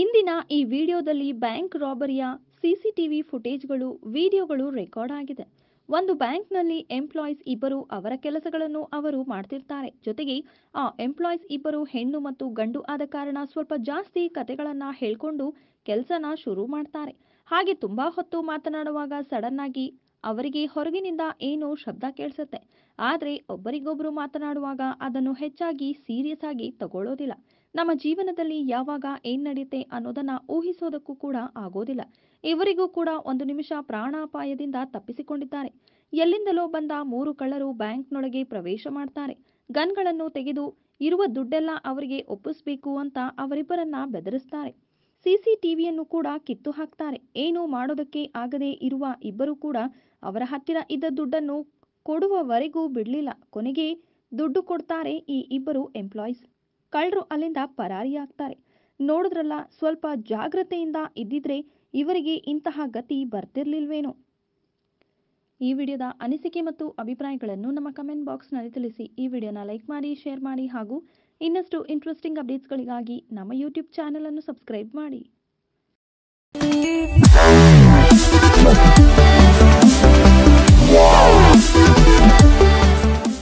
ಇಂದಿನ ಈ ವಿಡಿಯೋದಲ್ಲಿ ಬ್ಯಾಂಕ್ ರಾಬರಿಯ ಸಿಸಿಟಿವಿ ಫುಟೇಜ್ಗಳು ವಿಡಿಯೋಗಳು ರೆಕಾರ್ಡ್ ಆಗಿದೆ ಒಂದು ಬ್ಯಾಂಕ್ನಲ್ಲಿ ಎಂಪ್ಲಾಯೀಸ್ ಇಬ್ಬರು ಅವರ ಕೆಲಸಗಳನ್ನು ಅವರು ಮಾಡ್ತಿರ್ತಾರೆ ಜೊತೆಗೆ ಆ ಎಂಪ್ಲಾಯೀಸ್ ಇಬ್ಬರು ಹೆಣ್ಣು ಮತ್ತು ಗಂಡು ಆದ ಕಾರಣ ಸ್ವಲ್ಪ ಜಾಸ್ತಿ ಕತೆಗಳನ್ನು ಹೇಳ್ಕೊಂಡು ಕೆಲಸನ ಶುರು ಮಾಡ್ತಾರೆ ಹಾಗೆ ತುಂಬಾ ಹೊತ್ತು ಮಾತನಾಡುವಾಗ ಸಡನ್ ಆಗಿ ಅವರಿಗೆ ಹೊರಗಿನಿಂದ ಏನೋ ಶಬ್ದ ಕೇಳಿಸುತ್ತೆ ಆದರೆ ಒಬ್ಬರಿಗೊಬ್ಬರು ಮಾತನಾಡುವಾಗ ಅದನ್ನು ಹೆಚ್ಚಾಗಿ ಸೀರಿಯಸ್ ಆಗಿ ತಗೊಳ್ಳೋದಿಲ್ಲ ನಮ್ಮ ಜೀವನದಲ್ಲಿ ಯಾವಾಗ ಏನ್ ನಡೆಯುತ್ತೆ ಅನ್ನೋದನ್ನ ಊಹಿಸೋದಕ್ಕೂ ಕೂಡ ಆಗೋದಿಲ್ಲ ಇವರಿಗೂ ಕೂಡ ಒಂದು ನಿಮಿಷ ಪ್ರಾಣಾಪಾಯದಿಂದ ತಪ್ಪಿಸಿಕೊಂಡಿದ್ದಾರೆ ಎಲ್ಲಿಂದಲೋ ಬಂದ ಮೂರು ಕಳ್ಳರು ಬ್ಯಾಂಕ್ನೊಳಗೆ ಪ್ರವೇಶ ಮಾಡ್ತಾರೆ ಗನ್ಗಳನ್ನು ತೆಗೆದು ಇರುವ ದುಡ್ಡೆಲ್ಲ ಅವರಿಗೆ ಒಪ್ಪಿಸಬೇಕು ಅಂತ ಅವರಿಬ್ಬರನ್ನ ಬೆದರಿಸ್ತಾರೆ ಸಿಸಿ ಟಿವಿಯನ್ನು ಕೂಡ ಕಿತ್ತು ಹಾಕ್ತಾರೆ ಏನು ಮಾಡೋದಕ್ಕೆ ಆಗದೆ ಇರುವ ಇಬ್ಬರು ಕೂಡ ಅವರ ಹತ್ತಿರ ಇದ್ದ ದುಡ್ಡನ್ನು ಕೊಡುವವರೆಗೂ ಬಿಡಲಿಲ್ಲ ಕೊನೆಗೆ ದುಡ್ಡು ಕೊಡ್ತಾರೆ ಈ ಇಬ್ಬರು ಎಂಪ್ಲಾಯೀಸ್ ಕಳ್ಳರು ಅಲ್ಲಿಂದ ಪರಾರಿಯಾಗ್ತಾರೆ ನೋಡಿದ್ರಲ್ಲ ಸ್ವಲ್ಪ ಜಾಗ್ರತೆಯಿಂದ ಇದ್ದಿದ್ರೆ ಇವರಿಗೆ ಇಂತಹ ಗತಿ ಬರ್ತಿರ್ಲಿಲ್ವೇನೋ ಈ ವಿಡಿಯೋದ ಅನಿಸಿಕೆ ಮತ್ತು ಅಭಿಪ್ರಾಯಗಳನ್ನು ನಮ್ಮ ಕಮೆಂಟ್ ಬಾಕ್ಸ್ನಲ್ಲಿ ತಿಳಿಸಿ ಈ ವಿಡಿಯೋನ ಲೈಕ್ ಮಾಡಿ ಶೇರ್ ಮಾಡಿ ಹಾಗೂ ಇನ್ನಷ್ಟು ಇಂಟ್ರೆಸ್ಟಿಂಗ್ ಅಪ್ಡೇಟ್ಸ್ಗಳಿಗಾಗಿ ನಮ್ಮ ಯೂಟ್ಯೂಬ್ ಚಾನಲನ್ನು ಸಬ್ಸ್ಕ್ರೈಬ್ ಮಾಡಿ